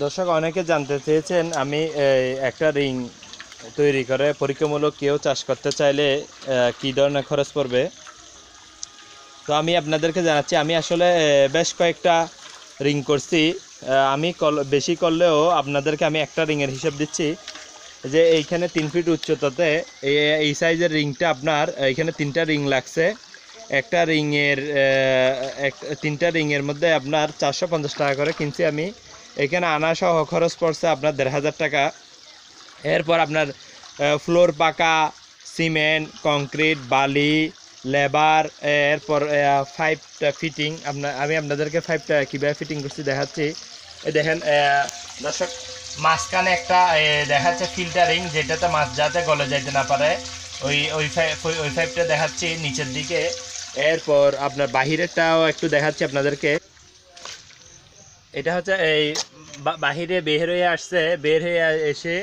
দর্শক অনেকে জানতে চেয়েছেন আমি একটা রিং তৈরি করে পরীক্ষামূলক কেউ চাষ করতে চাইলে কি ধরনের খরচ পড়বে তো আমি আপনাদেরকে জানাচ্ছি আমি আসলে বেশ কয়েকটা রিং করছি আমি কল বেশি করলেও আপনাদেরকে আমি একটা রিংয়ের হিসাব দিচ্ছি যে এইখানে তিন ফিট উচ্চতাতে এই সাইজের রিংটা আপনার এইখানে তিনটা রিং লাগছে একটা রিংয়ের এক তিনটা রিংয়ের মধ্যে আপনার চারশো টাকা করে কিনছি আমি এখানে আনা সহ খরচ পড়ছে আপনার দেড় হাজার টাকা এরপর আপনার ফ্লোর পাকা সিমেন্ট কংক্রিট বালি লেবার এরপর ফাইভটা ফিটিং আপনার আমি আপনাদেরকে ফাইভটা কীভাবে ফিটিং করছি দেখাচ্ছি দেখেন দর্শক মাঝখানে একটা দেখাচ্ছে ফিল্টারিং যেটাতে মাছ যাতে গলে যাইতে না পারে ওই ওই ওই ফাইভটা দেখাচ্ছি নিচের দিকে এরপর আপনার বাহিরেরটাও একটু দেখাচ্ছি আপনাদেরকে এটা হচ্ছে এই বাহিরে বের হয়ে আসছে বের হয়ে এসে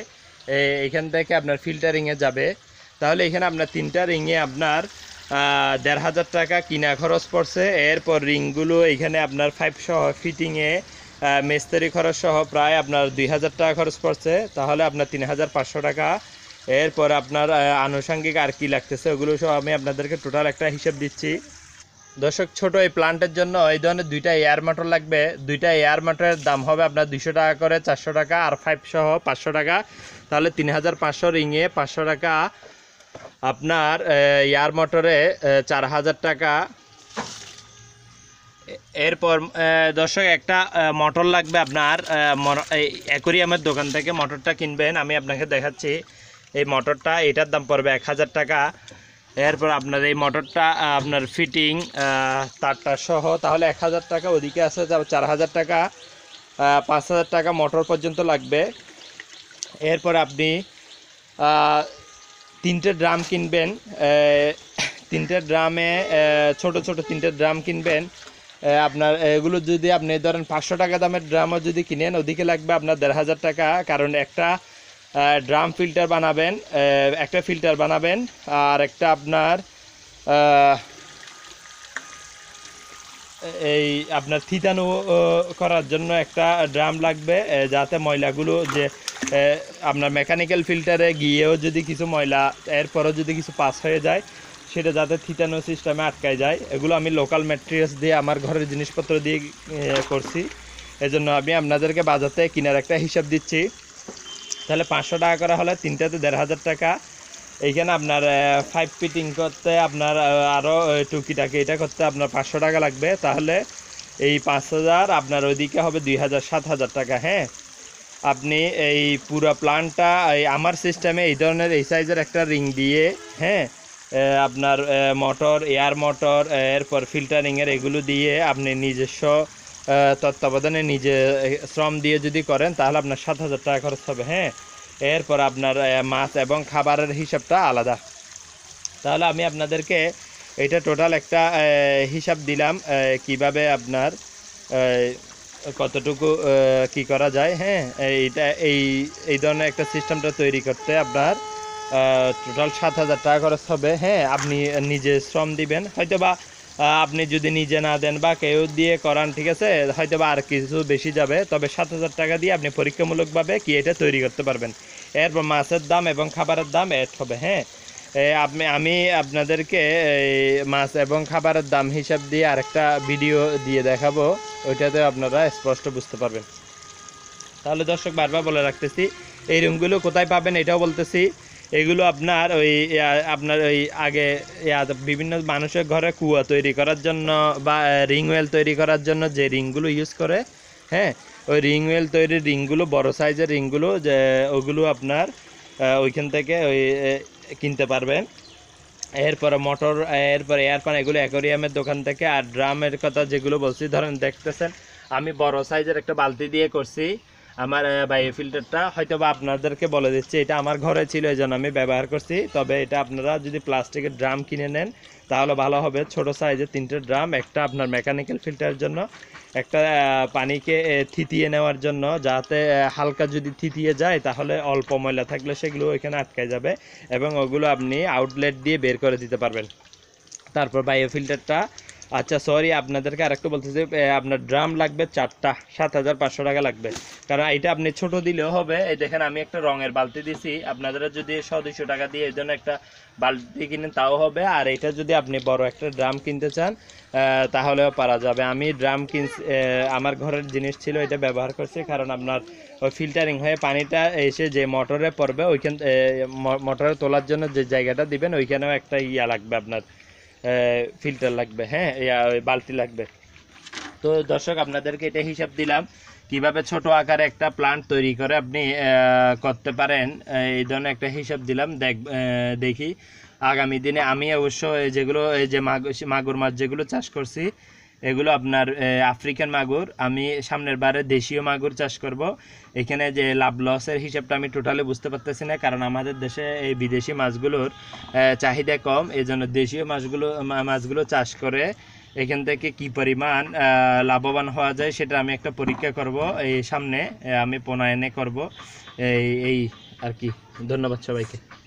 এখান থেকে আপনার ফিল্টারিংয়ে যাবে তাহলে এখানে আপনার তিনটা রিংয়ে আপনার দেড় হাজার টাকা কিনা খরচ পড়ছে এরপর রিংগুলো এখানে আপনার ফাইভ সহ ফিটিংয়ে মিস্ত্রি খরচ সহ প্রায় আপনার দুই হাজার টাকা খরচ পড়ছে তাহলে আপনার তিন হাজার পাঁচশো টাকা এরপর আপনার আনুষঙ্গিক আর কি লাগতেছে ওগুলো সব আমি আপনাদেরকে টোটাল একটা হিসেব দিচ্ছি দর্শক ছোট এই প্লান্টের জন্য এই ধরনের দুইটা এয়ার মোটর লাগবে দুইটা এয়ার মোটরের দাম হবে আপনার দুইশো টাকা করে চারশো টাকা আর ফাইভ সহ পাঁচশো টাকা তাহলে তিন হাজার পাঁচশো রিঙে পাঁচশো টাকা আপনার এয়ার মোটরে চার হাজার টাকা এরপর দর্শক একটা মোটর লাগবে আপনার অ্যাকোরিয়ামের দোকান থেকে মোটরটা কিনবেন আমি আপনাকে দেখাচ্ছি এই মোটরটা এটার দাম পড়বে এক হাজার টাকা এরপর আপনার এই মোটরটা আপনার ফিটিং তারটা সহ তাহলে এক হাজার টাকা ওদিকে আছে চার হাজার টাকা পাঁচ হাজার টাকা মোটর পর্যন্ত লাগবে এরপর আপনি তিনটে ড্রাম কিনবেন তিনটে ড্রামে ছোট ছোট তিনটে ড্রাম কিনবেন আপনার এগুলো যদি আপনি ধরেন পাঁচশো টাকা দামের ড্রামও যদি কিনেন ওদিকে লাগবে আপনার দেড় হাজার টাকা কারণ একটা ড্রাম ফিল্টার বানাবেন একটা ফিল্টার বানাবেন আর একটা আপনার এই আপনার থিতানো করার জন্য একটা ড্রাম লাগবে যাতে ময়লাগুলো যে আপনার মেকানিক্যাল ফিল্টারে গিয়েও যদি কিছু ময়লা এরপরও যদি কিছু পাস হয়ে যায় সেটা যাতে থিতানো সিস্টেমে আটকায় যায় এগুলো আমি লোকাল ম্যাটেরিয়ালস দিয়ে আমার ঘরের জিনিসপত্র দিয়ে করছি এজন্য আমি আপনাদেরকে বাজাতে কেনার একটা হিসাব দিচ্ছি তাহলে পাঁচশো টাকা করা হলে তিনটাতে দেড় হাজার টাকা এইখানে আপনার ফাইভ ফিটিং করতে আপনার আরও টুকিটাকি এটা করতে আপনার পাঁচশো টাকা লাগবে তাহলে এই পাঁচ হাজার আপনার ওইদিকে হবে দুই হাজার সাত হাজার টাকা হ্যাঁ আপনি এই পুরো প্ল্যানটা এই আমার সিস্টেমে এই ধরনের এই সাইজের একটা রিং দিয়ে হ্যাঁ আপনার মোটর এয়ার মোটর এরপর ফিল্টারিংয়ের এগুলো দিয়ে আপনি নিজস্ব তত্ত্বাবধানে নিজে শ্রম দিয়ে যদি করেন তাহলে আপনার সাত হাজার টাকা খরচ হবে হ্যাঁ এরপর আপনার মাছ এবং খাবারের হিসাবটা আলাদা তাহলে আমি আপনাদেরকে এটা টোটাল একটা হিসাব দিলাম কিভাবে আপনার কতটুকু কি করা যায় হ্যাঁ এইটা এই এই ধরনের একটা সিস্টেমটা তৈরি করতে আপনার টোটাল সাত হাজার টাকা খরচ হবে হ্যাঁ আপনি নিজে শ্রম দিবেন হয়তো বা আপনি যদি নিজে না দেন বা কেউ দিয়ে করান ঠিক আছে হয়তো বা আর কিছু বেশি যাবে তবে সাত হাজার টাকা দিয়ে আপনি পরীক্ষামূলকভাবে কি এটা তৈরি করতে পারবেন এরপর মাছের দাম এবং খাবারের দাম এড হবে হ্যাঁ আপনি আমি আপনাদেরকে এই মাছ এবং খাবারের দাম হিসাব দিয়ে আরেকটা ভিডিও দিয়ে দেখাবো ওইটাতে আপনারা স্পষ্ট বুঝতে পারবেন তাহলে দর্শক বারবার বলে রাখতেছি এই রুমগুলো কোথায় পাবেন এটাও বলতেছি এগুলো আপনার ওই আপনার ওই আগে বিভিন্ন মানুষের ঘরে কুয়া তৈরি করার জন্য বা রিংওয়েল তৈরি করার জন্য যে রিংগুলো ইউজ করে হ্যাঁ ওই রিংওয়েল তৈরির রিংগুলো বড় সাইজের রিংগুলো যে ওগুলো আপনার ওইখান থেকে ওই কিনতে পারবেন এরপরে মোটর এরপরে এয়ারপান এগুলো অ্যাকোরিয়ামের দোকান থেকে আর ড্রামের কথা যেগুলো বলছি ধরেন দেখতেছেন আমি বড় সাইজের একটা বালতি দিয়ে করছি আমার বায়ু ফিল্টারটা হয়তো বা আপনাদেরকে বলে দিচ্ছি এটা আমার ঘরে ছিল এই জন্য আমি ব্যবহার করছি তবে এটা আপনারা যদি প্লাস্টিকের ড্রাম কিনে নেন তাহলে ভালো হবে ছোট সাইজের তিনটে ড্রাম একটা আপনার মেকানিক্যাল ফিল্টারের জন্য একটা পানিকে থিতিয়ে নেওয়ার জন্য যাতে হালকা যদি থিতিয়ে যায় তাহলে অল্প ময়লা থাকলে সেগুলো ওইখানে আটকায় যাবে এবং ওগুলো আপনি আউটলেট দিয়ে বের করে দিতে পারবেন তারপর বায়ো ফিল্টারটা আচ্ছা সরি আপনাদেরকে আরেকটু বলতেছি আপনার ড্রাম লাগবে চারটা সাত হাজার পাঁচশো টাকা লাগবে কারণ এটা আপনি ছোট দিলেও হবে এই দেখেন আমি একটা রঙের বালতি দিছি আপনাদের যদি দুশো টাকা দিয়ে এই জন্য একটা বালতি কিনেন তাও হবে আর এটা যদি আপনি বড় একটা ড্রাম কিনতে চান তাহলেও পারা যাবে আমি ড্রাম কিনছি আমার ঘরের জিনিস ছিল এটা ব্যবহার করছি কারণ আপনার ওই ফিল্টারিং হয়ে পানিটা এসে যে মোটরে পড়বে ওইখান মোটরে তোলার জন্য যে জায়গাটা দিবেন ওইখানেও একটা ইয়া লাগবে আপনার ফিল্টার লাগবে হ্যাঁ বালতি লাগবে তো দর্শক আপনাদেরকে এটা হিসাব দিলাম কিভাবে ছোট আকারে একটা প্লান্ট তৈরি করে আপনি করতে পারেন এই ধরনের একটা হিসাব দিলাম দেখ দেখি আগামী দিনে আমি অবশ্য যেগুলো এই যে মাগুর মাছ যেগুলো চাষ করছি এগুলো আপনার আফ্রিকান মাগুর আমি সামনের বারে দেশীয় মাগুর চাষ করব এখানে যে লাভ লসের হিসাবটা আমি টোটালি বুঝতে পারতেছি না কারণ আমাদের দেশে এই বিদেশি মাছগুলোর চাহিদা কম এই জন্য দেশীয় মাছগুলো মাছগুলো চাষ করে এখান থেকে কি পরিমাণ লাভবান হওয়া যায় সেটা আমি একটা পরীক্ষা করব এই সামনে আমি প্রণয়নে করব এই এই আর কি ধন্যবাদ সবাইকে